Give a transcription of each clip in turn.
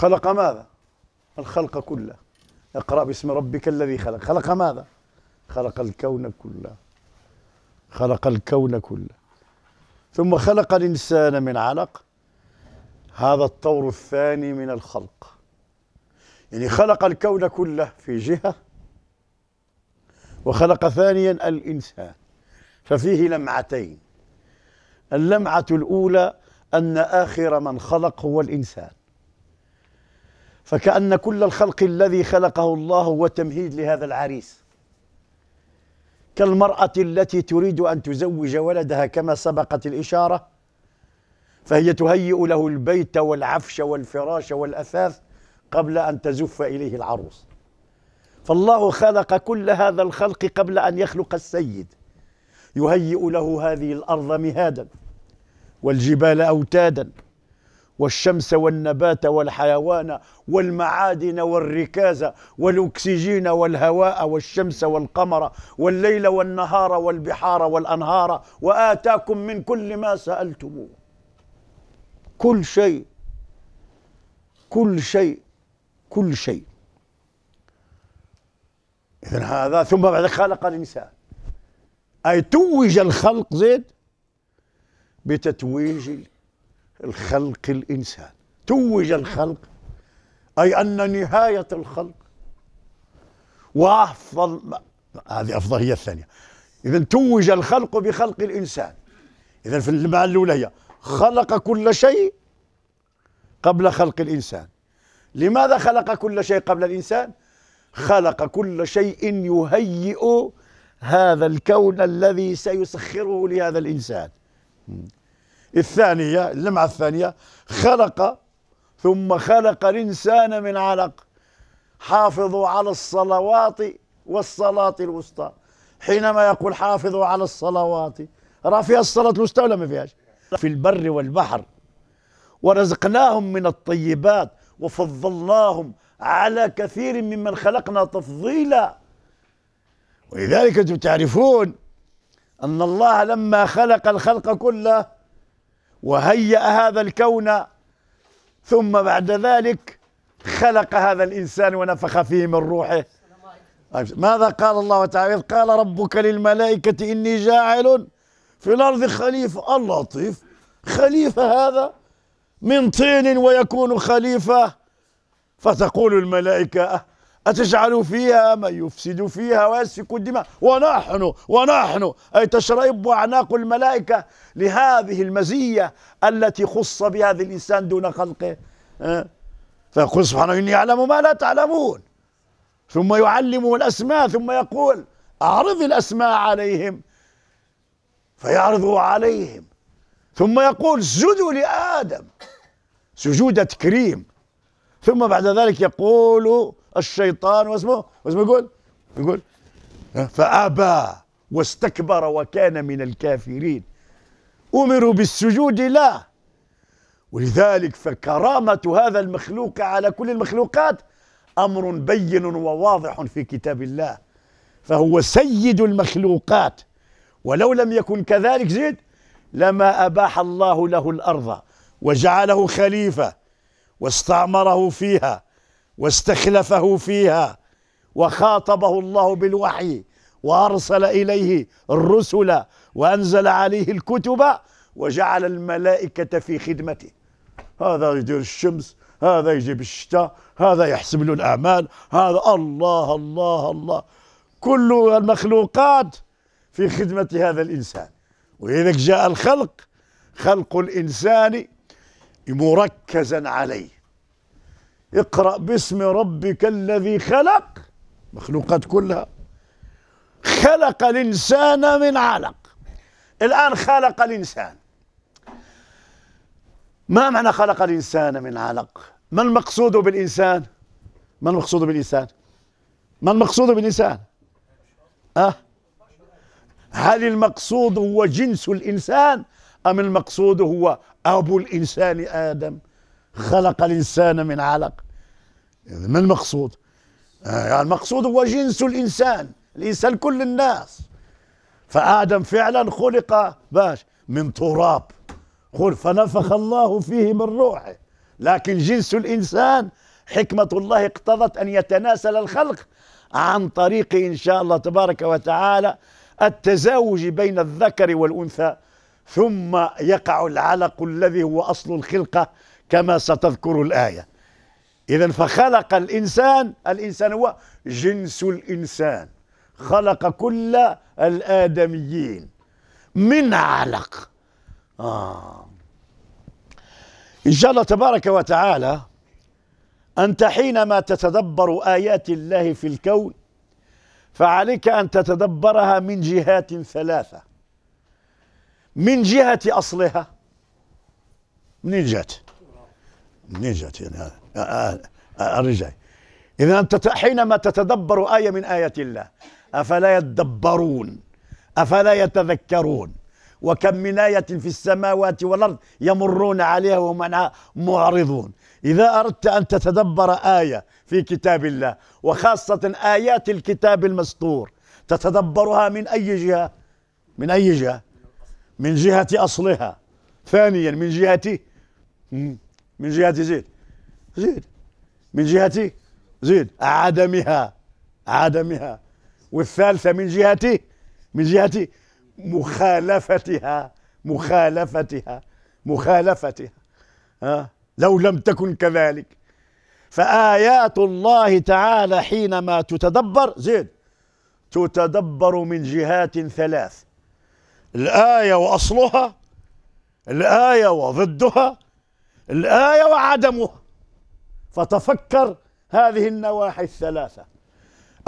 خلق ماذا الخلق كله اقرأ باسم ربك الذي خلق خلق ماذا خلق الكون كله خلق الكون كله ثم خلق الإنسان من علق هذا الطور الثاني من الخلق يعني خلق الكون كله في جهة وخلق ثانيا الإنسان ففيه لمعتين اللمعة الأولى أن آخر من خلق هو الإنسان فكأن كل الخلق الذي خلقه الله هو تمهيد لهذا العريس كالمرأة التي تريد أن تزوج ولدها كما سبقت الإشارة فهي تهيئ له البيت والعفش والفراش والأثاث قبل أن تزف إليه العروس فالله خلق كل هذا الخلق قبل أن يخلق السيد يهيئ له هذه الأرض مهادا والجبال أوتادا والشمس والنبات والحيوان والمعادن والركاز والاكسجين والهواء والشمس والقمر والليل والنهار والبحار والانهار واتاكم من كل ما سالتموه كل شيء كل شيء كل شيء اذا هذا ثم بعد خلق الانسان اي توج الخلق زيد بتتويج الخلق الإنسان توج الخلق أي أن نهاية الخلق وأفضل هذه أفضلية الثانية إذا توج الخلق بخلق الإنسان إذا في المعنى الأولى هي خلق كل شيء قبل خلق الإنسان لماذا خلق كل شيء قبل الإنسان؟ خلق كل شيء يهيئ هذا الكون الذي سيسخره لهذا الإنسان الثانية اللمعة الثانية خلق ثم خلق الإنسان من علق حافظوا على الصلوات والصلاة الوسطى حينما يقول حافظوا على الصلوات راه فيها الصلاة الوسطى ولا ما فيهاش في البر والبحر ورزقناهم من الطيبات وفضلناهم على كثير ممن خلقنا تفضيلا ولذلك انتم تعرفون ان الله لما خلق الخلق كله وهيأ هذا الكون ثم بعد ذلك خلق هذا الإنسان ونفخ فيه من روحه ماذا قال الله تعالى قال ربك للملائكة إني جاعل في الأرض خليفة اللطيف خليفة هذا من طين ويكون خليفة فتقول الملائكة أتجعل فيها من يفسد فيها ويسفك الدماء ونحن ونحن أي تشريب أعناق الملائكة لهذه المزية التي خص بهذا الإنسان دون خلقه أه؟ فيقول سبحانه إني أعلم ما لا تعلمون ثم يعلمه الأسماء ثم يقول أعرض الأسماء عليهم فيعرض عليهم ثم يقول اسجدوا لآدم سجود تكريم ثم بعد ذلك يقول الشيطان واسمه واسمه يقول يقول فأبى واستكبر وكان من الكافرين أمروا بالسجود لا ولذلك فكرامة هذا المخلوق على كل المخلوقات أمر بين وواضح في كتاب الله فهو سيد المخلوقات ولو لم يكن كذلك زيد لما أباح الله له الأرض وجعله خليفة واستعمره فيها واستخلفه فيها وخاطبه الله بالوحي وارسل اليه الرسل وانزل عليه الكتب وجعل الملائكه في خدمته هذا يدير الشمس هذا يجيب الشتاء هذا يحسب له الاعمال هذا الله الله الله كل المخلوقات في خدمه هذا الانسان وإذا جاء الخلق خلق الانسان مركزا عليه اقرأ باسم ربك الذي خلق مخلوقات كلها خلق الإنسان من علق الآن خلق الإنسان ما معنى خلق الإنسان من علق ما المقصود بالإنسان ما المقصود بالإنسان ما المقصود بالإنسان أه؟ هل المقصود هو جنس الإنسان أم المقصود هو أبو الإنسان آدم خلق الإنسان من علق يعني ما المقصود آه، يعني المقصود هو جنس الإنسان الانسان كل الناس فآدم فعلا خلق باش من تراب قل فنفخ الله فيه من روحه لكن جنس الإنسان حكمة الله اقتضت أن يتناسل الخلق عن طريق إن شاء الله تبارك وتعالى التزاوج بين الذكر والأنثى ثم يقع العلق الذي هو أصل الخلقة كما ستذكر الآية إذا فخلق الإنسان الإنسان هو جنس الإنسان خلق كل الآدميين من علق آه. إن شاء الله تبارك وتعالى أنت حينما تتدبر آيات الله في الكون فعليك أن تتدبرها من جهات ثلاثة من جهة أصلها من جهة نجت يعني آه، آه، آه، الرجال إذا انت حينما تتدبر آية من آيات الله أفلا يتدبرون أفلا يتذكرون وكم من آية في السماوات والأرض يمرون عليها وهم عنها معرضون إذا أردت أن تتدبر آية في كتاب الله وخاصة آيات الكتاب المسطور تتدبرها من أي جهة من أي جهة من جهة أصلها ثانيا من جهة من جهتي زيد زيد من جهتي زيد عدمها عدمها والثالثة من جهتي من جهتي مخالفتها مخالفتها مخالفتها ها لو لم تكن كذلك فآيات الله تعالى حينما تتدبر زيد تتدبر من جهات ثلاث الآية وأصلها الآية وضدها الآية وعدمه فتفكر هذه النواحي الثلاثة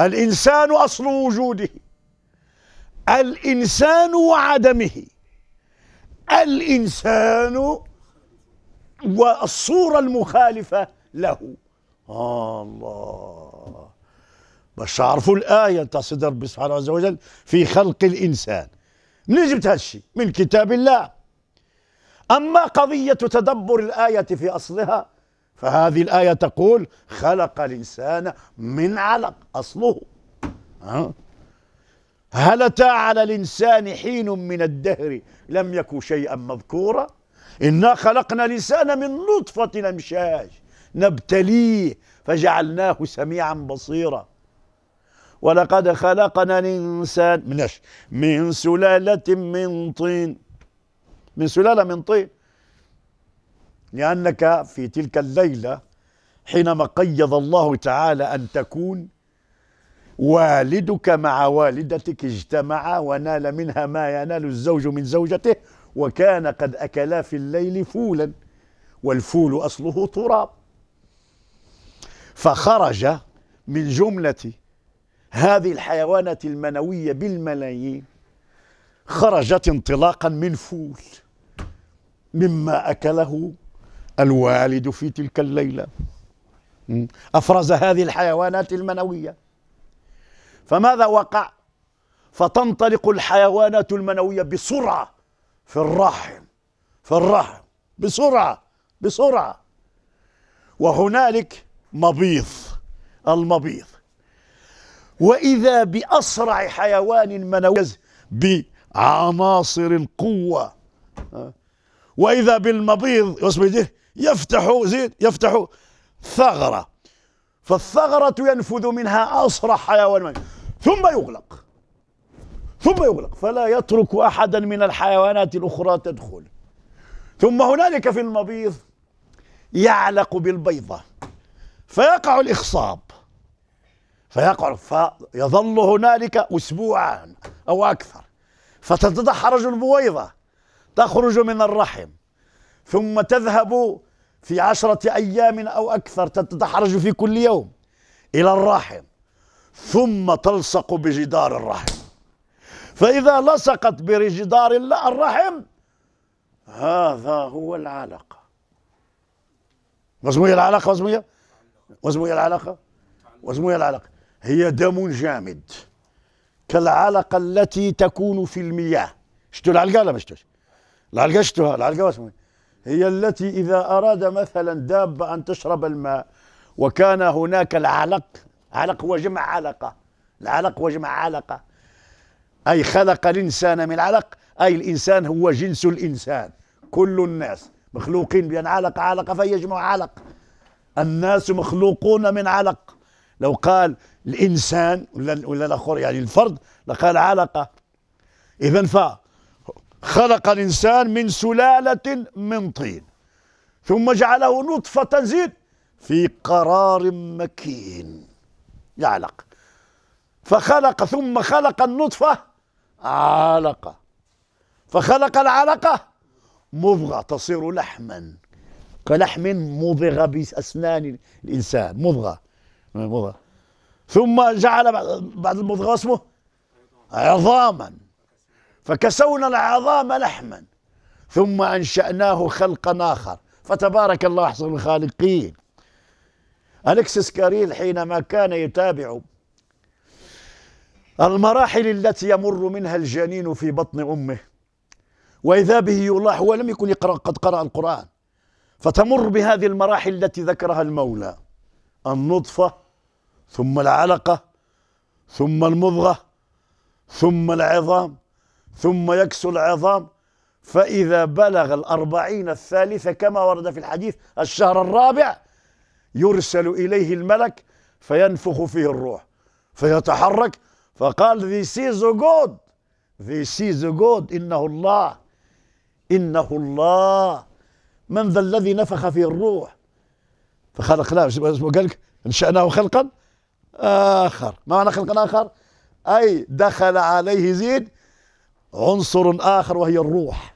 الإنسان أصل وجوده الإنسان وعدمه الإنسان والصورة المخالفة له آه الله باش تعرفوا الآية تاع صدر ربي سبحانه عز وجل في خلق الإنسان من جبت هالشي من كتاب الله أما قضية تدبر الآية في أصلها فهذه الآية تقول خلق الإنسان من علق أصله هل أتى على الإنسان حين من الدهر لم يكن شيئا مذكورا إنا خلقنا الإنسان من نطفة أمشاج نبتليه فجعلناه سميعا بصيرا ولقد خلقنا الإنسان من من سلالة من طين من سلالة من طين لأنك في تلك الليلة حينما قيض الله تعالى أن تكون والدك مع والدتك اجتمعا ونال منها ما ينال الزوج من زوجته وكان قد أكلا في الليل فولا والفول أصله تراب فخرج من جملة هذه الحيوانات المنوية بالملايين خرجت انطلاقا من فول مما أكله الوالد في تلك الليلة أفرز هذه الحيوانات المنوية فماذا وقع فتنطلق الحيوانات المنوية بسرعة في الرحم في الرحم بسرعة بسرعة وهنالك مبيض المبيض وإذا بأسرع حيوان منوي بعناصر القوة وإذا بالمبيض يصبح يفتح زين يفتح ثغرة فالثغرة ينفذ منها أسرع حيوان منه. ثم يغلق ثم يغلق فلا يترك أحدا من الحيوانات الأخرى تدخل ثم هنالك في المبيض يعلق بالبيضة فيقع الإخصاب فيقع فيظل هنالك أسبوعان أو أكثر فتتدحرج البويضة تخرج من الرحم ثم تذهب في عشرة أيام أو أكثر تتحرج في كل يوم إلى الرحم ثم تلصق بجدار الرحم فإذا لصقت بجدار الرحم هذا هو العلقة مسموية العلقة مسموية مسموية العلقة مسموية العلقة هي دم جامد كالعلقة التي تكون في المياه شتو العلقة ولا ما شتوش العلقشتها العلقة هي التي إذا أراد مثلا دابة أن تشرب الماء وكان هناك العلق علق هو جمع علقة العلق هو جمع علقة أي خلق الإنسان من علق أي الإنسان هو جنس الإنسان كل الناس مخلوقين بأن علق علقة فيجمع علق الناس مخلوقون من علق لو قال الإنسان ولا, ولا الآخر يعني الفرد لقال علقة إذا ف خلق الإنسان من سلالة من طين ثم جعله نطفة زيد في قرار مكين يعلق فخلق ثم خلق النطفة علقة فخلق العلقة مضغة تصير لحما كلحم مضغ بأسنان الإنسان مضغة مضغة ثم جعل بعد المضغة اسمه عظاما فكسونا العظام لحما ثم أنشأناه خلقا آخر فتبارك الله أحسن الخالقين ألكسس كاريل حينما كان يتابع المراحل التي يمر منها الجنين في بطن أمه وإذا به يلاح هو لم يكن يقرأ قد قرأ القرآن فتمر بهذه المراحل التي ذكرها المولى النطفة ثم العلقة ثم المضغة ثم العظام ثم يكسو العظام فإذا بلغ الأربعين الثالثة كما ورد في الحديث الشهر الرابع يرسل إليه الملك فينفخ فيه الروح فيتحرك فقال this is God this is God إنه الله إنه الله من ذا الذي نفخ فيه الروح فخلقناه قال لك انشأناه خلقا آخر ما معنى خلقا آخر أي دخل عليه زيد عنصر آخر وهي الروح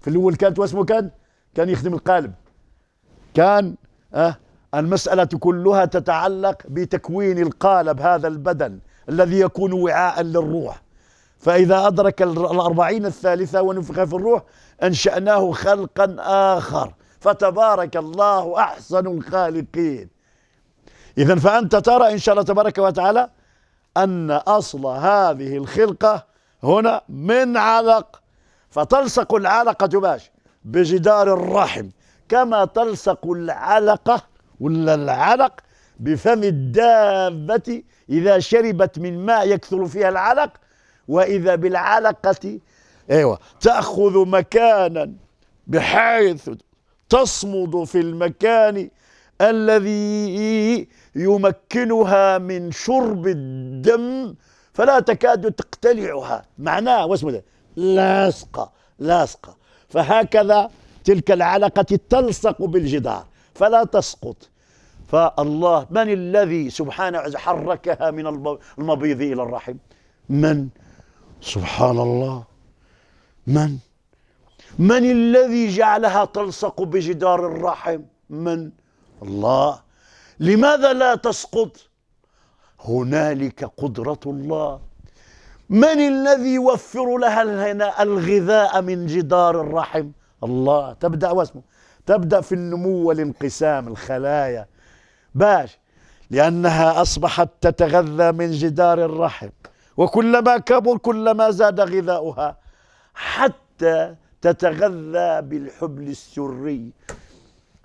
في الأول كانت واسمه كان كان يخدم القالب كان أه المسألة كلها تتعلق بتكوين القالب هذا البدن الذي يكون وعاء للروح فإذا أدرك الأربعين الثالثة ونفخ في الروح أنشأناه خلقا آخر فتبارك الله أحسن الخالقين إذا فأنت ترى إن شاء الله تبارك وتعالى أن أصل هذه الخلقة هنا من علق فتلصق العلقة باش بجدار الرحم كما تلصق العلقة ولا العلق بفم الدابة إذا شربت من ماء يكثر فيها العلق وإذا بالعلقة أيوة تأخذ مكانا بحيث تصمد في المكان الذي يمكنها من شرب الدم فلا تكاد تقتلعها معناه واسمه ده لاصقة لاصقة فهكذا تلك العلقة تلصق بالجدار فلا تسقط فالله من الذي سبحانه حركها من المبيض إلى الرحم من سبحان الله من من الذي جعلها تلصق بجدار الرحم من الله لماذا لا تسقط هنالك قدرة الله من الذي يوفر لها الغذاء من جدار الرحم الله تبدأ واسمه تبدأ في النمو والانقسام الخلايا باش لأنها أصبحت تتغذى من جدار الرحم وكلما كبر كلما زاد غذاؤها حتى تتغذى بالحبل السري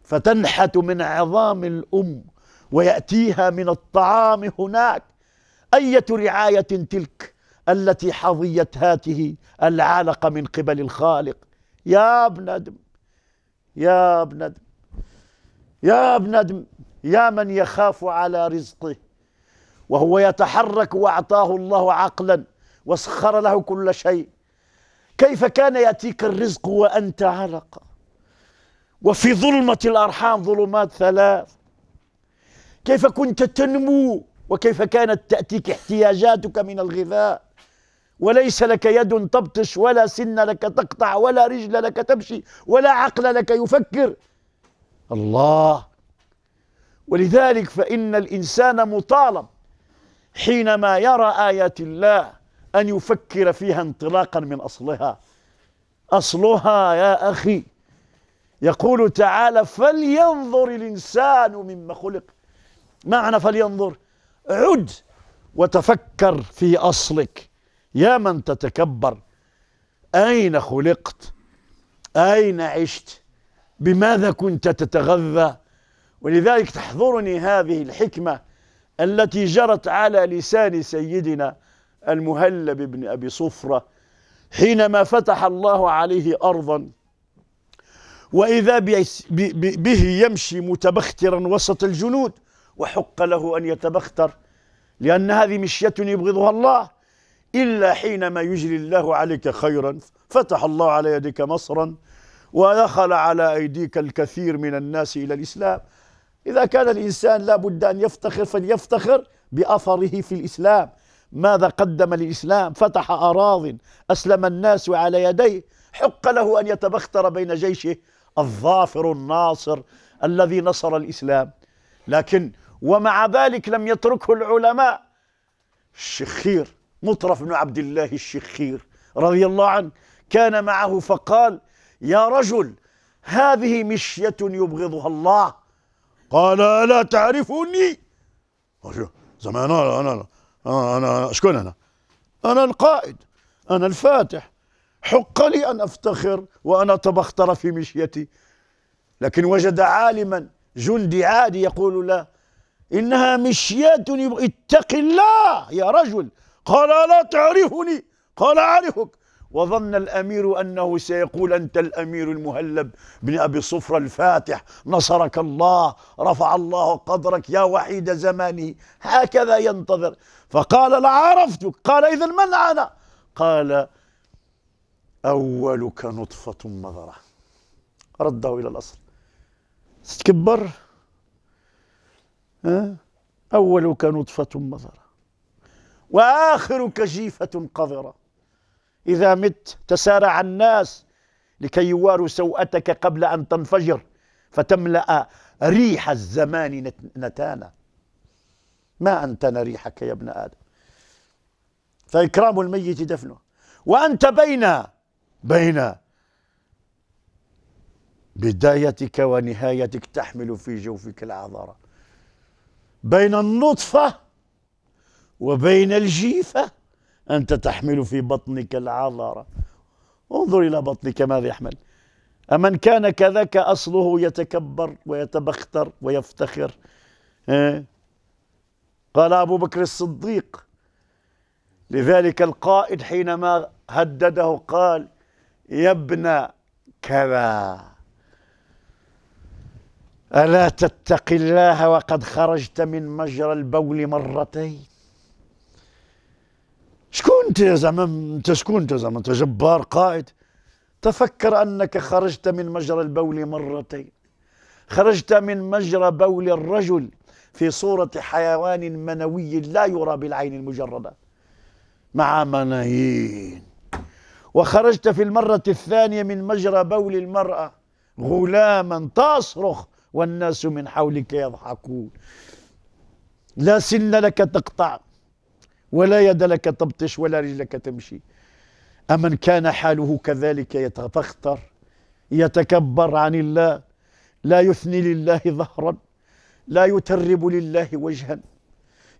فتنحت من عظام الأم ويأتيها من الطعام هناك أية رعاية تلك التي حظيت هاته العالق من قبل الخالق يا ابن ادم يا ابن ادم يا ابن ادم يا من يخاف على رزقه وهو يتحرك واعطاه الله عقلا وسخر له كل شيء كيف كان ياتيك الرزق وانت علقه وفي ظلمه الارحام ظلمات ثلاث كيف كنت تنمو وكيف كانت تأتيك احتياجاتك من الغذاء وليس لك يد تبطش ولا سن لك تقطع ولا رجل لك تمشي ولا عقل لك يفكر الله ولذلك فإن الإنسان مطالب حينما يرى آيات الله أن يفكر فيها انطلاقا من أصلها أصلها يا أخي يقول تعالى فلينظر الإنسان مما خلق معنى فلينظر عد وتفكر في أصلك يا من تتكبر أين خلقت أين عشت بماذا كنت تتغذى ولذلك تحضرني هذه الحكمة التي جرت على لسان سيدنا المهلب بن أبي صفرة حينما فتح الله عليه أرضا وإذا به يمشي متبخترا وسط الجنود وحق له أن يتبختر لأن هذه مشية يبغضها الله إلا حينما يجري الله عليك خيرا فتح الله على يدك مصرا ودخل على أيديك الكثير من الناس إلى الإسلام إذا كان الإنسان لا بد أن يفتخر فليفتخر بأثره في الإسلام ماذا قدم للإسلام فتح أراض أسلم الناس على يديه حق له أن يتبختر بين جيشه الظافر الناصر الذي نصر الإسلام لكن ومع ذلك لم يتركه العلماء الشخير مطرف بن عبد الله الشخير رضي الله عنه كان معه فقال يا رجل هذه مشية يبغضها الله قال ألا تعرفني زمان أنا أنا أنا, أنا أنا أنا القائد أنا الفاتح حق لي أن أفتخر وأن أتبختر في مشيتي لكن وجد عالما جندي عادي يقول له إنها مشيات يبقى اتق الله يا رجل قال لا تعرفني قال أعرفك وظن الأمير أنه سيقول أنت الأمير المهلب بن أبي صفر الفاتح نصرك الله رفع الله قدرك يا وحيد زمانه هكذا ينتظر فقال لا عرفتك قال إذا من أنا قال أولك نطفة مضرة رده إلى الأصل تكبر أولك نطفة مضرة وآخرك جيفة قذرة إذا مت تسارع الناس لكي يواروا سوءتك قبل أن تنفجر فتملأ ريح الزمان نتانا ما أنت ريحك يا ابن آدم فإكرام الميت دفنه وأنت بين بين بدايتك ونهايتك تحمل في جوفك العذراء بين النطفة وبين الجيفة أنت تحمل في بطنك العذرة انظر إلى بطنك ماذا يحمل أمن كان كذاك أصله يتكبر ويتبختر ويفتخر إيه؟ قال أبو بكر الصديق لذلك القائد حينما هدده قال يا ابن كذا ألا تتقي الله وقد خرجت من مجرى البول مرتين شكون انت يا زعما انت شكون انت زعما انت جبار قائد تفكر انك خرجت من مجرى البول مرتين خرجت من مجرى بول الرجل في صورة حيوان منوي لا يرى بالعين المجردة مع مناهين وخرجت في المرة الثانية من مجرى بول المرأة غلاما تصرخ والناس من حولك يضحكون لا سن لك تقطع ولا يد لك تبطش ولا رجلك تمشي أمن كان حاله كذلك يتفختر يتكبر عن الله لا يثني لله ظهرا لا يترب لله وجها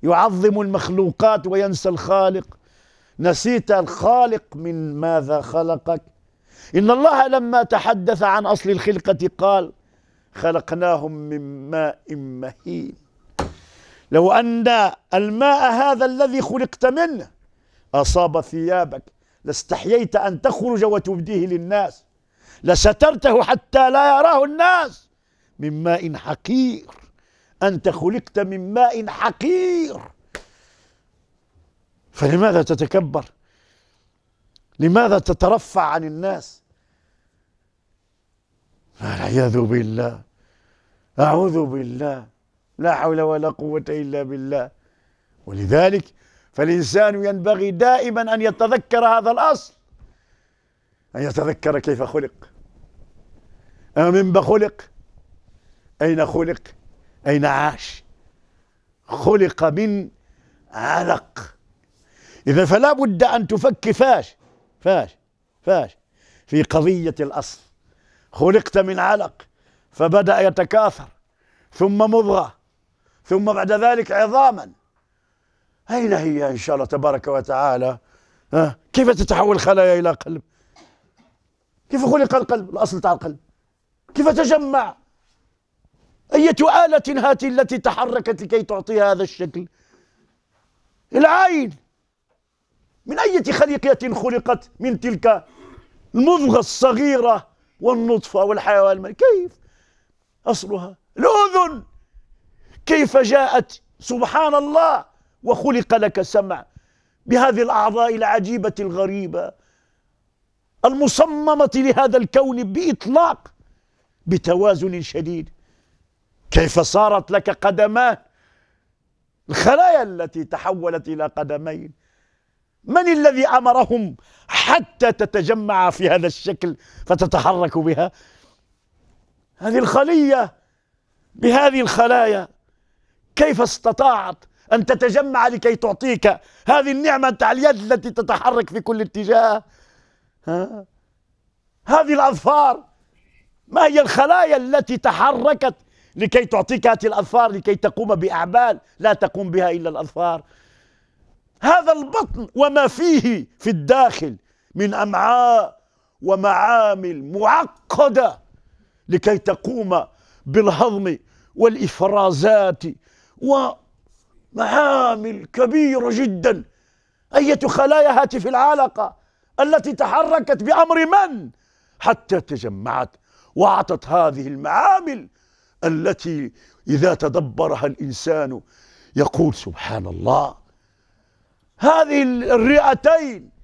يعظم المخلوقات وينسى الخالق نسيت الخالق من ماذا خلقك إن الله لما تحدث عن أصل الخلقة قال خلقناهم من ماء مهين لو أن الماء هذا الذي خلقت منه أصاب ثيابك لاستحييت أن تخرج وتبديه للناس لسترته حتى لا يراه الناس من ماء حقير أنت خلقت من ماء حقير فلماذا تتكبر لماذا تترفع عن الناس والعياذ بالله أعوذ بالله لا حول ولا قوة إلا بالله ولذلك فالإنسان ينبغي دائما أن يتذكر هذا الأصل أن يتذكر كيف خلق من خلق أين خلق أين عاش خلق من علق إذا فلا بد أن تفكر فاش فاش فاش في قضية الأصل خلقت من علق فبدأ يتكاثر ثم مضغة ثم بعد ذلك عظاما أين هي إن شاء الله تبارك وتعالى ها كيف تتحول الخلايا إلى قلب كيف خلق القلب الأصل تاع القلب كيف تجمع أية آلة هذه التي تحركت لكي تعطي هذا الشكل العين من أية خليقية خلقت من تلك المضغة الصغيرة والنطفة والحيوان كيف أصلها الأذن كيف جاءت سبحان الله وخلق لك سمع بهذه الأعضاء العجيبة الغريبة المصممة لهذا الكون بإطلاق بتوازن شديد كيف صارت لك قدمان الخلايا التي تحولت إلى قدمين من الذي أمرهم حتى تتجمع في هذا الشكل فتتحرك بها هذه الخلية بهذه الخلايا كيف استطاعت أن تتجمع لكي تعطيك هذه النعمة على اليد التي تتحرك في كل اتجاه ها؟ هذه الأظفار ما هي الخلايا التي تحركت لكي تعطيك هذه الأظفار لكي تقوم بأعمال لا تقوم بها إلا الأظفار هذا البطن وما فيه في الداخل من أمعاء ومعامل معقده لكي تقوم بالهضم والإفرازات ومعامل كبيرة جدا أية خلايا هاتف العلاقة التي تحركت بأمر من حتى تجمعت وأعطت هذه المعامل التي إذا تدبرها الإنسان يقول سبحان الله هذه الرئتين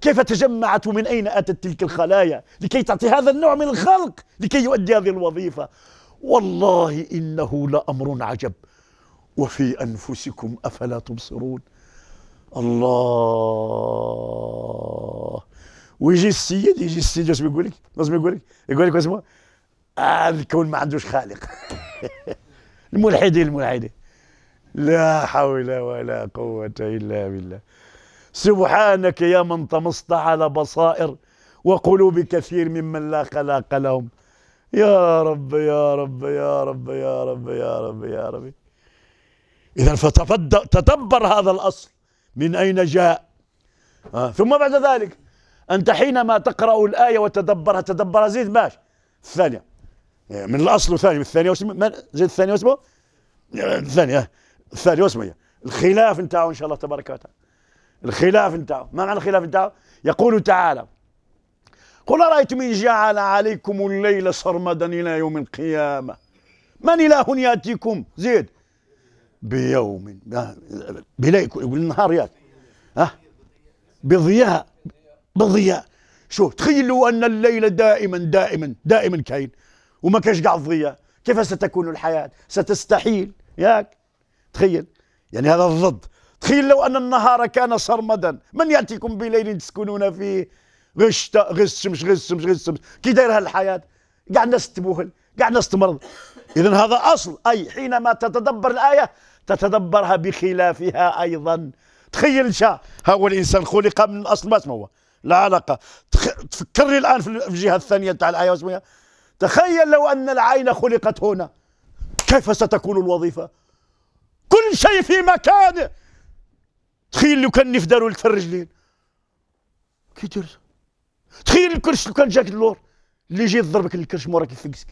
كيف تجمعت ومن أين أتت تلك الخلايا لكي تعطي هذا النوع من الخلق لكي يؤدي هذه الوظيفة والله إنه لأمر عجب وفي أنفسكم أفلا تبصرون الله ويجي السيد يجي السيد واش بيقول لك واش يقول لك يقول لك اسمه هذا آه الكون ما عندوش خالق الملحدين الملحدين لا حول ولا قوة إلا بالله سبحانك يا من طمست على بصائر وقلوب كثير ممن لا خلاق لهم يا رب يا رب يا رب يا رب يا رب يا رب إذا فتتبر هذا الأصل من أين جاء آه. ثم بعد ذلك أنت حينما تقرأ الآية وتدبرها تدبرها زيد ماشي الثانية يعني من الأصل الثاني من إيه، الثانية واسمه زيد الثانية واسمه الثانية الثانية واسمه الخلاف انتهى إن شاء الله تبارك وتعالى الخلاف نتاعو ما معنى الخلاف نتاعو يقول تعالى قل أرأيتم إن جعل عليكم الليل سرمدا إلى يوم القيامة من إله يأتيكم زيد بيوم بليل يقول النهار ياتي ها بضياء بضياء شوف تخيلوا أن الليل دائما دائما دائما كاين وما كاش قاع الضياء كيف ستكون الحياة ستستحيل ياك تخيل يعني هذا الضد تخيل لو أن النهار كان سرمدا من يأتيكم بليل تسكنون فيه غش غش الشمس غش الشمس غش الشمس كي دايرها الحياه كاع الناس تبوهل كاع الناس تمرض إذا هذا أصل أي حينما تتدبر الآية تتدبرها بخلافها أيضا تخيل شا ها هو الإنسان خلق من الأصل ما اسمه هو لا علاقة تفكر لي الآن في الجهة الثانية تاع الآية واسمها تخيل لو أن العين خلقت هنا كيف ستكون الوظيفة كل شيء في مكانه تخيل لو كان نفدارو لك في الرجلين كي درت تخيل الكرش لو كان جاك اللور اللي يجي يضربك الكرش موراك يفقسك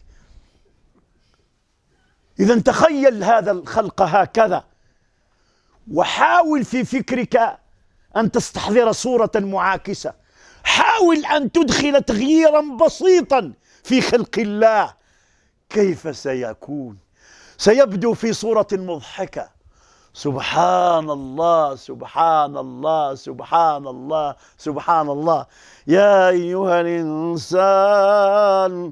اذا تخيل هذا الخلق هكذا وحاول في فكرك ان تستحضر صوره معاكسه حاول ان تدخل تغييرا بسيطا في خلق الله كيف سيكون سيبدو في صوره مضحكه سبحان الله سبحان الله سبحان الله سبحان الله يا أيها الإنسان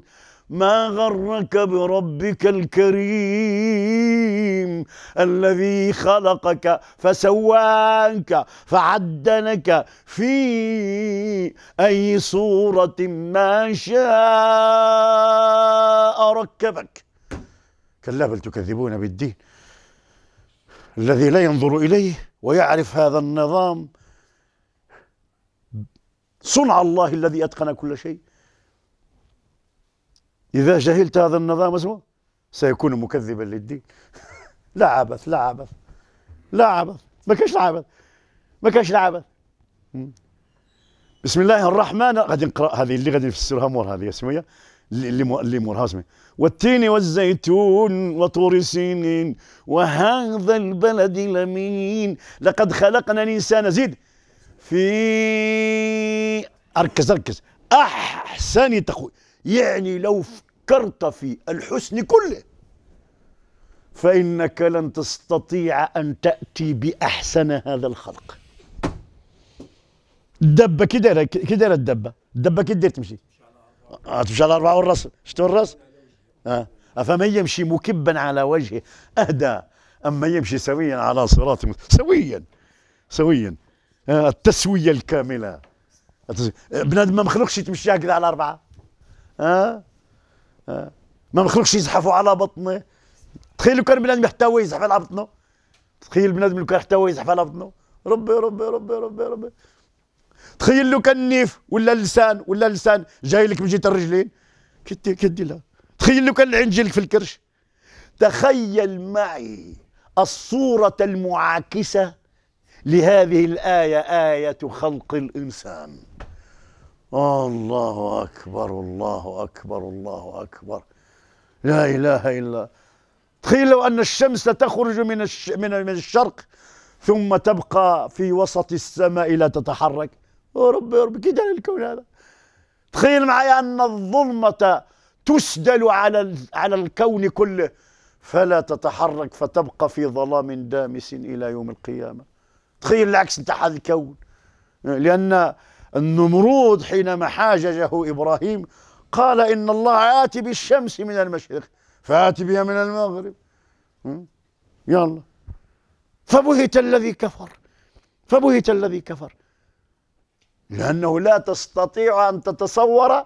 ما غرك بربك الكريم الذي خلقك فسواك فعدنك في أي صورة ما شاء ركبك كلا بل تكذبون بالدين الذي لا ينظر إليه ويعرف هذا النظام صنع الله الذي أتقن كل شيء إذا جهلت هذا النظام اسمه سيكون مكذبا للدين لا عبث لا عبث لا عبث ما كاش العبث ما كاش العبث بسم الله الرحمن غادي نقرا هذه اللي غادي نفسرها مور هذه سميه مرهزمه والتين والزيتون وطور سنين وهذا البلد الأمين لقد خلقنا الإنسان زيد في أركز أركز أحسن تقول يعني لو فكرت في الحسن كله فإنك لن تستطيع أن تأتي بأحسن هذا الخلق دبة كي كده كي الدبة الدبة كي تمشي تمشي على أربعة والراس شتو الراس؟ آه. أفمن يمشي مكبا على وجهه أهدى أما يمشي سويا على صراط سويا سويا آه. التسوية الكاملة بنادم ما مخلوقش يتمشي هكذا على أربعة آه. آه. ما مخلوقش يزحفوا على بطنه تخيل لو كان بنادم حتى هو يزحف على بطنه تخيل بنادم لو كان حتى هو يزحف على بطنه ربي ربي ربي ربي ربي تخيل لو كان النيف ولا اللسان ولا اللسان جاي لك من جهه الرجلين كدي كدي لها تخيل لو كان العين لك في الكرش تخيل معي الصوره المعاكسه لهذه الايه ايه خلق الانسان الله اكبر الله اكبر الله اكبر لا اله الا تخيل لو ان الشمس تخرج من الشرق ثم تبقى في وسط السماء لا تتحرك ربي يا ربي كيف الكون هذا تخيل معي ان الظلمه تسدل على على الكون كله فلا تتحرك فتبقى في ظلام دامس الى يوم القيامه تخيل العكس انت هذا الكون لان النمرود حينما حاججه ابراهيم قال ان الله اتي بالشمس من المشرق فاتي بها من المغرب يلا فبهت الذي كفر فبهت الذي كفر لأنه لا تستطيع أن تتصور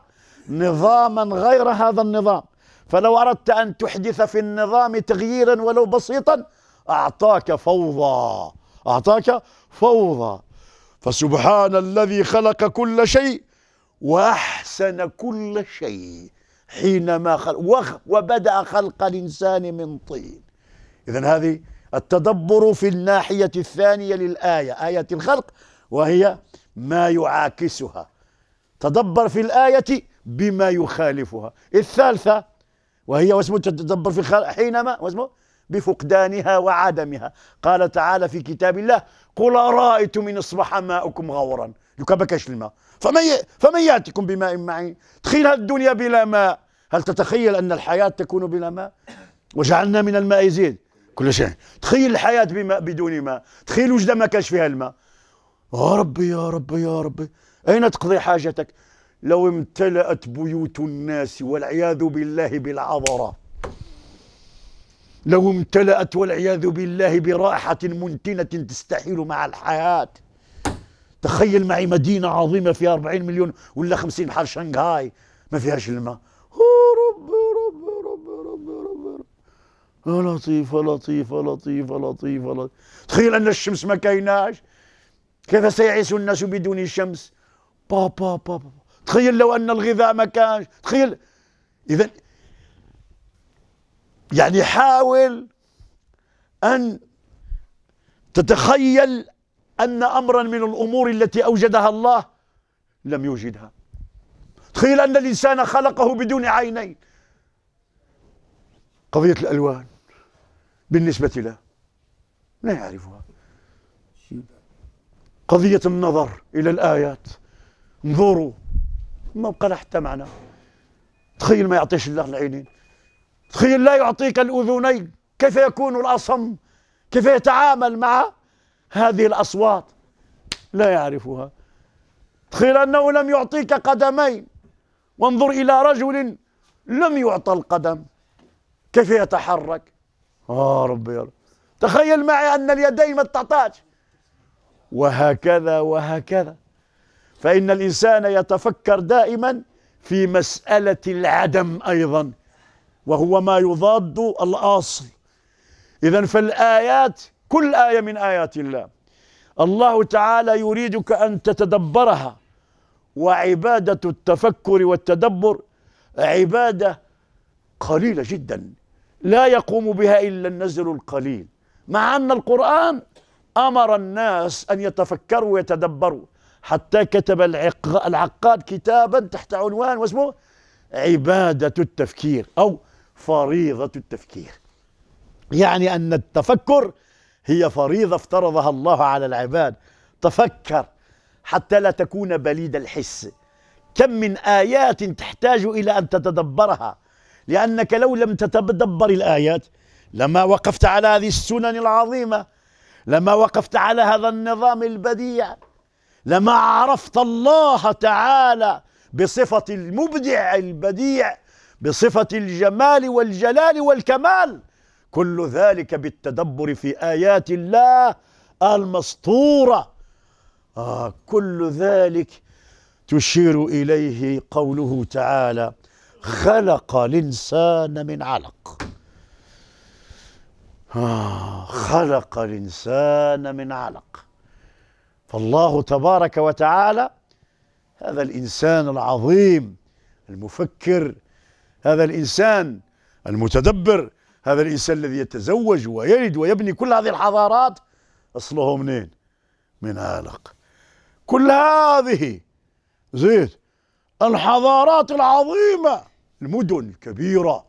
نظاما غير هذا النظام فلو أردت أن تحدث في النظام تغييرا ولو بسيطا أعطاك فوضى أعطاك فوضى فسبحان الذي خلق كل شيء وأحسن كل شيء حينما خلق وبدأ خلق الإنسان من طين إذا هذه التدبر في الناحية الثانية للآية آية الخلق وهي ما يعاكسها تدبر في الآية بما يخالفها الثالثة وهي واسمه تدبر في حينما واسمه بفقدانها وعدمها قال تعالى في كتاب الله قل أرأيتم إن أصبح ماؤكم غورا يكبكش الماء فمن فمن يأتيكم بماء معين تخيل الدنيا بلا ماء هل تتخيل أن الحياة تكون بلا ماء وجعلنا من الماء يزيد كل شيء تخيل الحياة بماء بدون ماء تخيل وجدة ما كانش فيها الماء يا ربي يا ربي يا ربي أين تقضي حاجتك لو امتلأت بيوت الناس والعياذ بالله بالعضرة لو امتلأت والعياذ بالله برائحة منتنة تستحيل مع الحياة تخيل معي مدينة عظيمة فيها 40 مليون ولا 50 بحر شنغهاي ما فيهاش الماء ربي ربي ربي ربي ربي ربي لطيفة لطيفة لطيفة لطيفة لطيفة تخيل أن الشمس ما كايناش كيف سيعيش الناس بدون الشمس با با با. تخيل لو ان الغذاء ما كانش تخيل اذا يعني حاول ان تتخيل ان امرا من الامور التي اوجدها الله لم يوجدها تخيل ان الانسان خلقه بدون عينين قضيه الالوان بالنسبه له لا يعرفها قضية النظر إلى الآيات انظروا ما بقى لها حتى معنى تخيل ما يعطيش الله العينين تخيل لا يعطيك الأذنين كيف يكون الأصم كيف يتعامل مع هذه الأصوات لا يعرفها تخيل أنه لم يعطيك قدمين وانظر إلى رجل لم يعطى القدم كيف يتحرك آه ربي يا رب تخيل معي أن اليدين ما تعطاش وهكذا وهكذا فإن الإنسان يتفكر دائما في مسألة العدم أيضا وهو ما يضاد الأصل إذا فالآيات كل آية من آيات الله الله تعالى يريدك أن تتدبرها وعبادة التفكر والتدبر عبادة قليلة جدا لا يقوم بها إلا النزل القليل مع أن القرآن أمر الناس أن يتفكروا ويتدبروا حتى كتب العقاد كتابا تحت عنوان واسمه عبادة التفكير أو فريضة التفكير يعني أن التفكر هي فريضة افترضها الله على العباد تفكر حتى لا تكون بليد الحس كم من آيات تحتاج إلى أن تتدبرها لأنك لو لم تتدبر الآيات لما وقفت على هذه السنن العظيمة لما وقفت على هذا النظام البديع لما عرفت الله تعالى بصفة المبدع البديع بصفة الجمال والجلال والكمال كل ذلك بالتدبر في آيات الله المسطورة آه كل ذلك تشير إليه قوله تعالى خلق الإنسان من علق خلق الإنسان من علق فالله تبارك وتعالى هذا الإنسان العظيم المفكر هذا الإنسان المتدبر هذا الإنسان الذي يتزوج ويلد ويبني كل هذه الحضارات أصله منين؟ من علق كل هذه زيد الحضارات العظيمة المدن الكبيرة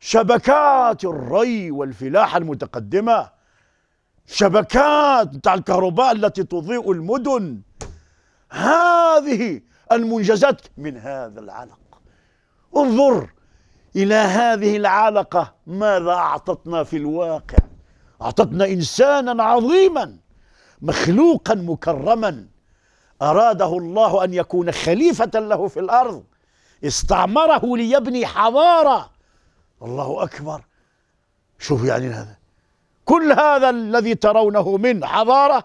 شبكات الري والفلاحة المتقدمة شبكات بتاع الكهرباء التي تضيء المدن هذه المنجزات من هذا العلق انظر إلى هذه العلقة ماذا أعطتنا في الواقع أعطتنا إنسانا عظيما مخلوقا مكرما أراده الله أن يكون خليفة له في الأرض استعمره ليبني حضارة الله أكبر شوف يعني هذا كل هذا الذي ترونه من حضارة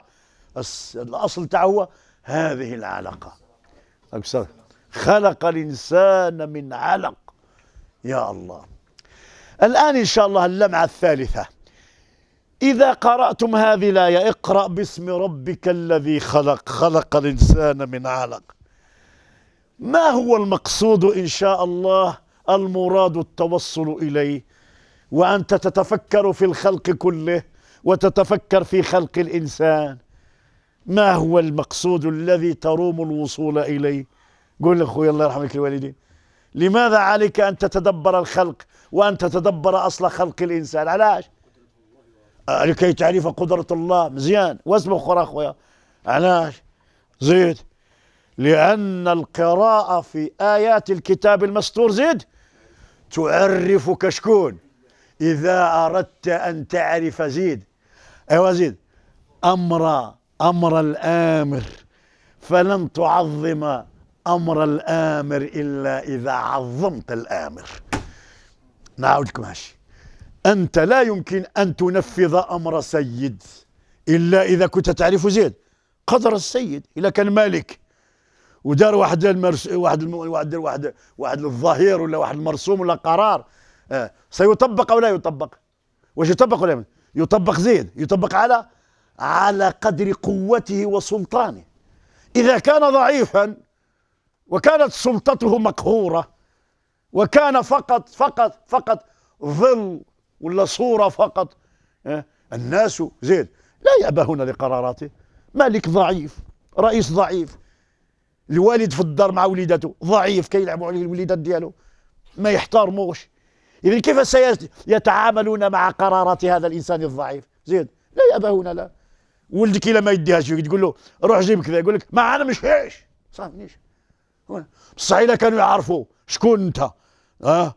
الأصل هو هذه العلقة أكثر خلق الإنسان من علق يا الله الآن إن شاء الله اللمعة الثالثة إذا قرأتم هذه الآية اقرأ باسم ربك الذي خلق خلق الإنسان من علق ما هو المقصود إن شاء الله المراد التوصل اليه وانت تتفكر في الخلق كله وتتفكر في خلق الانسان ما هو المقصود الذي تروم الوصول اليه قل لأخوي الله يرحمك الوالدين لماذا عليك ان تتدبر الخلق وان تتدبر اصل خلق الانسان علاش لكي تعرف قدرة الله مزيان واسم اخرى اخويا علاش زيد لأن القراءة في آيات الكتاب المستور زيد تعرفك شكون إذا أردت أن تعرف زيد أيوا زيد أمر أمر الآمر فلن تعظم أمر الآمر إلا إذا عظمت الآمر نعاود لكم أنت لا يمكن أن تنفذ أمر سيد إلا إذا كنت تعرف زيد قدر السيد إذا كان مالك ودار واحد المرس واحد الم... واحد واحد واحد الظهير ولا واحد المرسوم ولا قرار آه. سيطبق او لا يطبق واش يطبق ولا يمن. يطبق زيد يطبق على على قدر قوته وسلطانه اذا كان ضعيفا وكانت سلطته مقهوره وكان فقط فقط فقط ظل ولا صوره فقط آه. الناس زيد لا يأبهون لقراراته مالك ضعيف رئيس ضعيف الوالد في الدار مع وليداته ضعيف كيلعبوا عليه الوليدات ديالو ما يحترموش اذا يعني كيف سيتعاملون مع قرارات هذا الانسان الضعيف زيد لا يأبهون لا ولدك الا ما يديهاش تقول له روح جيب كذا يقول لك ما انا مش هيش صافنيش بصح الا كانوا يعرفوا شكون انت اه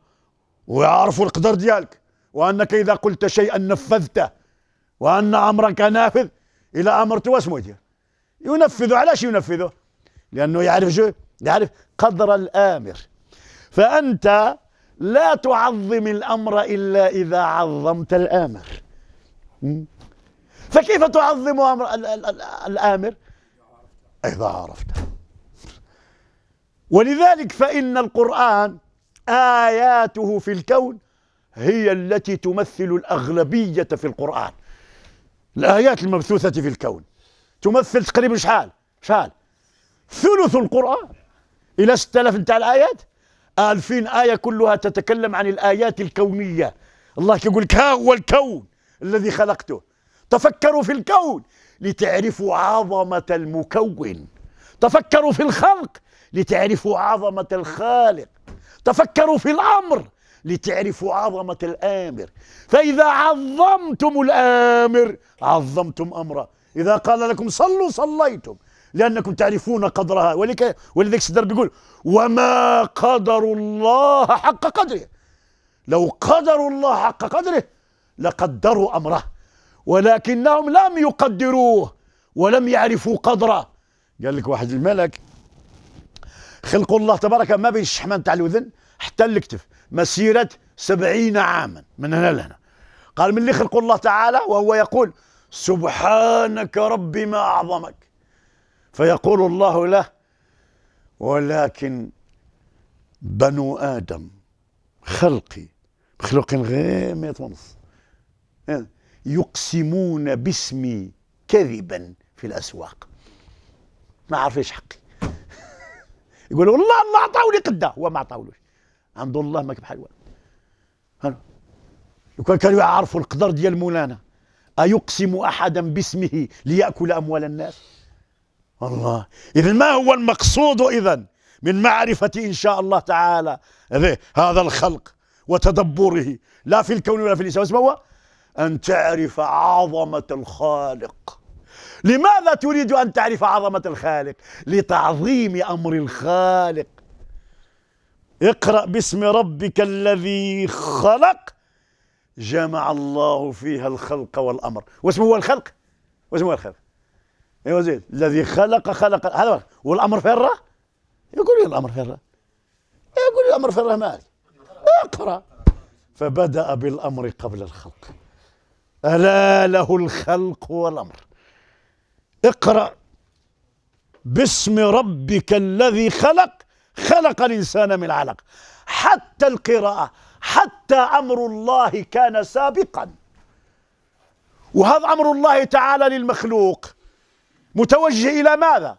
ويعرفوا القدر ديالك وانك اذا قلت شيئا نفذته وان امرك نافذ الى امرت واسمه ينفذ علاش ينفذه لأنه يعرف شو يعرف قدر الآمر فأنت لا تعظم الأمر إلا إذا عظمت الآمر فكيف تعظم أمر الآمر إذا عرفته ولذلك فإن القرآن آياته في الكون هي التي تمثل الأغلبية في القرآن الآيات المبثوثة في الكون تمثل تقريبا شحال شحال ثلث القرآن إلى 6000 نتاع الآيات 2000 آية كلها تتكلم عن الآيات الكونية الله يقول لك ها هو الكون الذي خلقته تفكروا في الكون لتعرفوا عظمة المكون تفكروا في الخلق لتعرفوا عظمة الخالق تفكروا في الأمر لتعرفوا عظمة الآمر فإذا عظمتم الآمر عظمتم أمره إذا قال لكم صلوا صليتم لأنكم تعرفون قدرها ولك ولذلك السيد بيقول وما قدر الله حق قدره لو قدروا الله حق قدره لقدروا أمره ولكنهم لم يقدروه ولم يعرفوا قدره قال لك واحد الملك خلق الله تبارك ما بين الشحمان تاع الوذن حتى الكتف مسيرة سبعين عاما من هنا لهنا قال من اللي خلق الله تعالى وهو يقول سبحانك ربي ما أعظمك فيقول الله له ولكن بنو آدم خلقي مخلوق غير مئة ونص يقسمون باسمي كذبا في الأسواق ما عارفيش حقي يقول والله الله عطاولي قده هو ما عطاولوش عند الله ما بحال والو لو كان كانوا يعرفوا القدر ديال مولانا أيقسم أحدا باسمه ليأكل أموال الناس الله إذا ما هو المقصود إذا من معرفة إن شاء الله تعالى هذا الخلق وتدبره لا في الكون ولا في الإنسان ما هو أن تعرف عظمة الخالق لماذا تريد أن تعرف عظمة الخالق لتعظيم أمر الخالق اقرأ باسم ربك الذي خلق جمع الله فيها الخلق والأمر واسمه هو الخلق واسمه هو الخلق ايوا زيد الذي خلق خلق هذا والامر فين راه؟ يقول لي الامر فين راه؟ يقول لي الامر فين راه مالي اقرا فبدا بالامر قبل الخلق الا له الخلق والامر اقرا باسم ربك الذي خلق خلق الانسان من علق حتى القراءه حتى امر الله كان سابقا وهذا امر الله تعالى للمخلوق متوجه إلى ماذا؟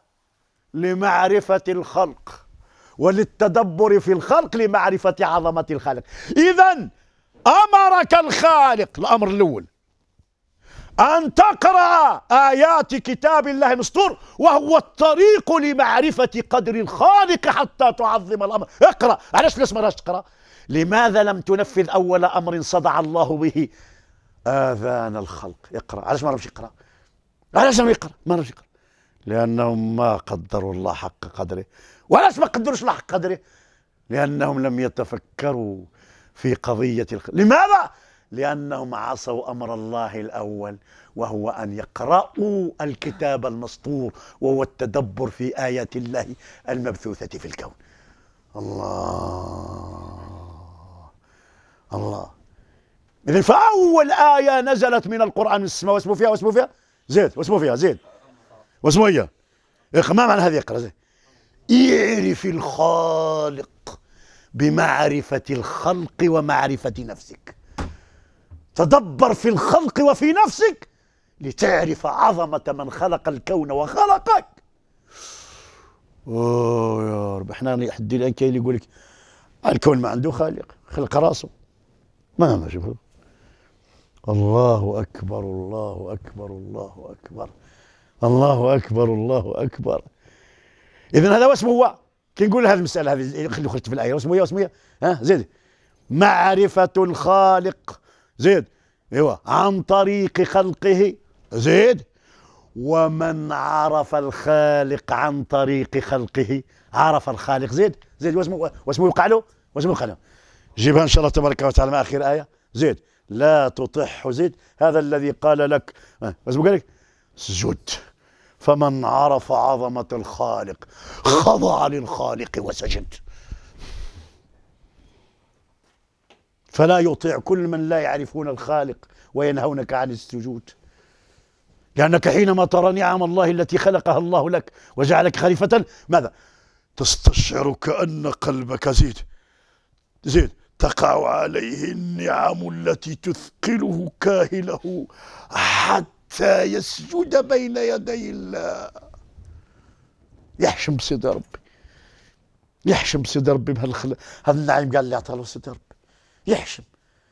لمعرفة الخلق وللتدبر في الخلق لمعرفة عظمة الخالق إذا أمرك الخالق الأمر الأول أن تقرأ آيات كتاب الله المسطور وهو الطريق لمعرفة قدر الخالق حتى تعظم الأمر اقرأ علاش ليش ما تقرأ لماذا لم تنفذ أول أمر صدع الله به آذان الخلق اقرأ علاش ما رمش يقرأ علاش ما يقرأ ما رمش يقرأ لأنهم ما قدروا الله حق قدره ولا ما قدروش الله حق قدره لأنهم لم يتفكروا في قضية الخ... لماذا؟ لأنهم عصوا أمر الله الأول وهو أن يقرأوا الكتاب المسطور وهو التدبر في آيات الله المبثوثة في الكون الله الله إذن فأول آية نزلت من القرآن من السماء واسمه فيها واسمه فيها زيد واسمه فيها زيد واسمه ايه اقماع معنى هذه اقرا اعرف الخالق بمعرفة الخلق ومعرفة نفسك تدبر في الخلق وفي نفسك لتعرف عظمة من خلق الكون وخلقك اوه يا رب احنا حد الان كاين اللي يقول لك الكون ما عنده خالق خلق راسه ما ما شوفه الله اكبر الله اكبر الله اكبر الله اكبر الله اكبر اذا هذا واسمه هو كي نقول هذه المساله هذه خلي خرجت في الايه واسمه هي إيه؟ واسمه هي إيه؟ ها زيد معرفه الخالق زيد ايوا عن طريق خلقه زيد ومن عرف الخالق عن طريق خلقه عرف الخالق زيد زيد واسمه واسمه يوقع له واسمه يوقع له جيبها ان شاء الله تبارك وتعالى مع اخر ايه زيد لا تطح زيد هذا الذي قال لك واسمه قال لك اسجد فمن عرف عظمة الخالق خضع للخالق وسجد فلا يطيع كل من لا يعرفون الخالق وينهونك عن السجود لأنك حينما ترى نعم الله التي خلقها الله لك وجعلك خليفة ماذا؟ تستشعر كأن قلبك زيد زيد تقع عليه النعم التي تثقله كاهله حتى حتى يسجد بين يدي الله يحشم سيد ربي يحشم سيد ربي بهالخل هذا النعيم قال اللي اعطاه له سيد ربي يحشم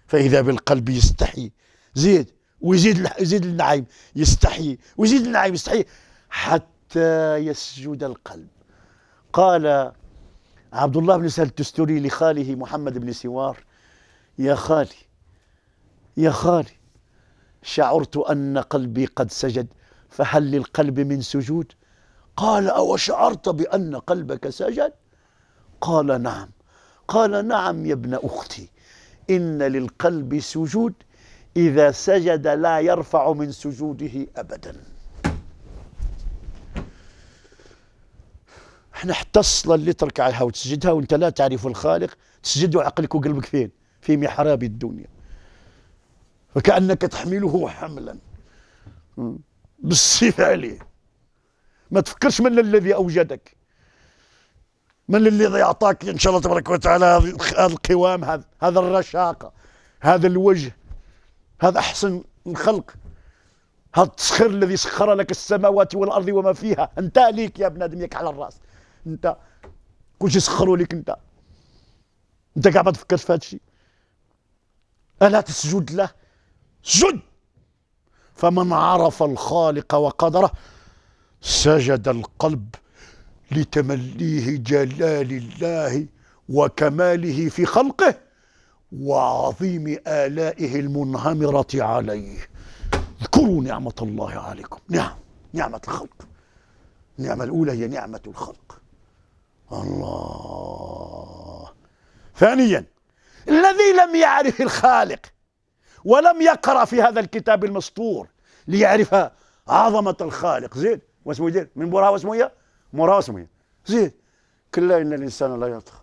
فاذا بالقلب يستحي زيد ويزيد يزيد النعيم يستحي ويزيد النعيم يستحي حتى يسجد القلب قال عبد الله بن سهل الدستوري لخاله محمد بن سوار يا خالي يا خالي شعرت أن قلبي قد سجد فهل للقلب من سجود قال أو شعرت بأن قلبك سجد قال نعم قال نعم يا ابن أختي إن للقلب سجود إذا سجد لا يرفع من سجوده أبدا احنا حتى الصلاة اللي تركعها وتسجدها وانت لا تعرف الخالق تسجد عقلك وقلبك فين في محراب الدنيا فكأنك تحمله حملا بالسيف عليه ما تفكرش من الذي أوجدك من الذي أعطاك إن شاء الله تبارك وتعالى هذا القوام هذا هذا الرشاقة هذا الوجه هذا أحسن الخلق هذا التسخير الذي سخر لك السماوات والأرض وما فيها أنت ليك يا آدم ياك على الرأس أنت كل شيء سخروا لك أنت أنت قاعد ما تفكرش في هذا الشيء ألا تسجد له سجد فمن عرف الخالق وقدره سجد القلب لتمليه جلال الله وكماله في خلقه وعظيم آلائه المنهمرة عليه اذكروا نعمة الله عليكم نعم نعمة الخلق النعمة الأولى هي نعمة الخلق الله ثانيا الذي لم يعرف الخالق ولم يقرأ في هذا الكتاب المسطور ليعرف عظمة الخالق زيد واسمه يدير من موراها واسمه موراها واسمه زيد كلا إن الإنسان لا يطغى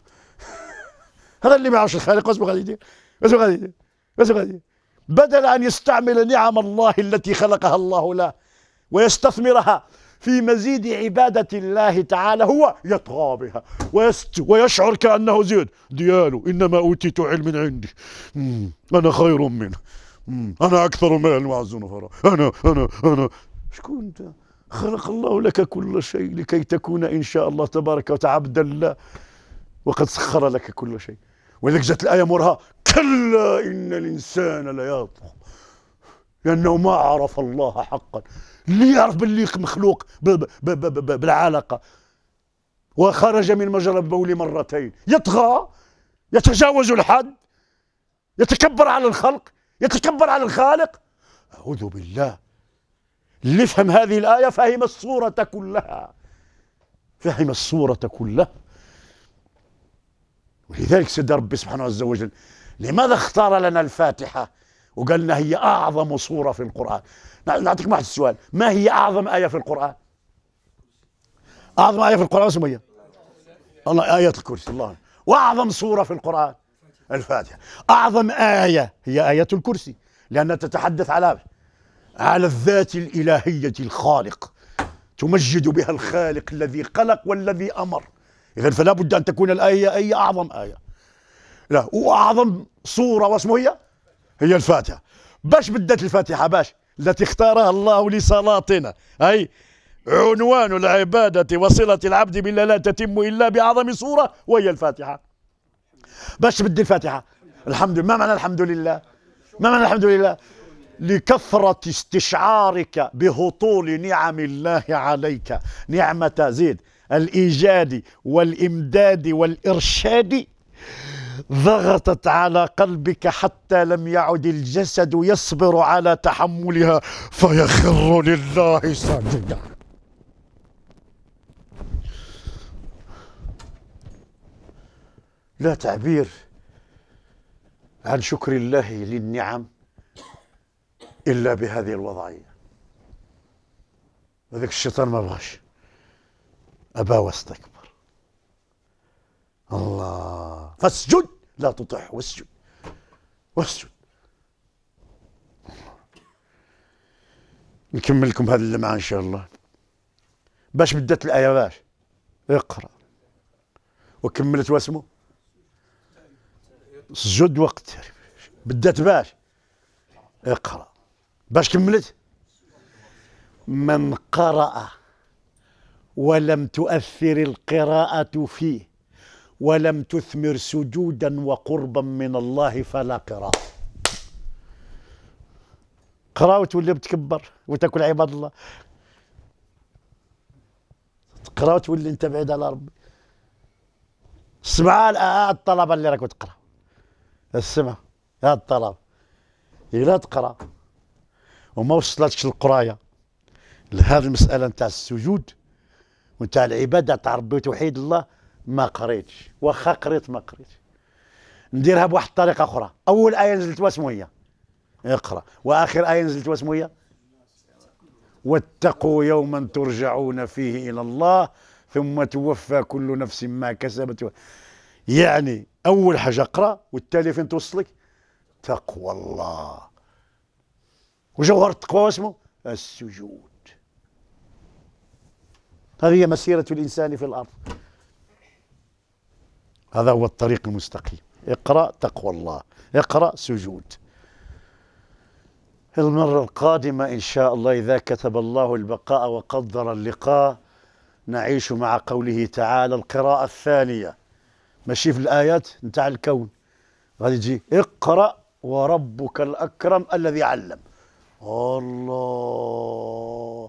هذا اللي ما يعرفش الخالق واسمه غادي يدير واسمه غادي يدير واسمه غادي يدير بدل أن يستعمل نعم الله التي خلقها الله له ويستثمرها في مزيد عبادة الله تعالى هو يطغى بها ويشعر كأنه زيد دياله إنما أوتيت علم عندي أنا خير منه أنا أكثر مالا وأعز نفرا أنا أنا أنا شكون أنت خلق الله لك كل شيء لكي تكون إن شاء الله تبارك وتعالى عبدا له وقد سخر لك كل شيء ولذلك جاءت الآية مرها كلا إن الإنسان ليطغى لأنه ما عرف الله حقا اللي يعرف باللي مخلوق بالعلاقه وخرج من مجرى البول مرتين يطغى يتجاوز الحد يتكبر على الخلق يتكبر على الخالق أعوذ بالله اللي فهم هذه الآية فهم الصورة كلها فهم الصورة كلها ولذلك سيد ربي سبحانه عز وجل لماذا اختار لنا الفاتحة وقال لنا هي أعظم صورة في القرآن نعطيك واحد السؤال ما هي اعظم ايه في القران اعظم ايه في القران اسمها الله ايه الكرسي الله واعظم سوره في القران الفاتحه اعظم ايه هي ايه الكرسي لانها تتحدث على على الذات الالهيه الخالق تمجد بها الخالق الذي خلق والذي امر اذا فلا بد ان تكون الايه اي اعظم ايه لا واعظم سوره واسمه هي هي الفاتحه باش بدات الفاتحه باش التي اختارها الله لصلاتنا أي عنوان العبادة وصلة العبد بالله لا تتم إلا بأعظم صورة وهي الفاتحة باش بدي الفاتحة الحمد لله ما معنى الحمد لله ما معنى الحمد لله لكثرة استشعارك بهطول نعم الله عليك نعمة زيد الإيجاد والإمداد والإرشاد ضغطت على قلبك حتى لم يعد الجسد يصبر على تحملها فيخر لله ساجدا لا تعبير عن شكر الله للنعم الا بهذه الوضعيه هذاك الشيطان ما بغاش ابا واستكبر الله فاسجد لا تطع واسجد واسجد نكمل لكم هذا اللمعة إن شاء الله باش بدات الآية باش اقرأ وكملت واسمه سجد وقت بدات باش اقرأ باش كملت من قرأ ولم تؤثر القراءة فيه ولم تثمر سجودا وقربا من الله فلا قراءة قراءة وتولي بتكبر وتاكل عباد الله قراءة وتولي انت بعيد على ربي سمع آه، الطلبة اللي راك تقرا السمع هذا الطلبة إلا تقرا وما وصلتش القراية لهذه المسألة نتاع السجود ونتاع العبادة تاع ربي وتوحيد الله ما قريتش واخا قريت ما قريتش نديرها بواحد الطريقه اخرى اول ايه نزلت واسمو هي اقرا واخر ايه نزلت واسمو هي واتقوا يوما ترجعون فيه الى الله ثم توفى كل نفس ما كسبت يعني اول حاجه اقرا والتالي فين توصلك تقوى الله وجوهر التقوى اسمه السجود هذه هي مسيره الانسان في الارض هذا هو الطريق المستقيم اقرأ تقوى الله اقرأ سجود المرة القادمة إن شاء الله إذا كتب الله البقاء وقدر اللقاء نعيش مع قوله تعالى القراءة الثانية ماشي في الآيات نتاع الكون غادي تجي اقرأ وربك الأكرم الذي علم الله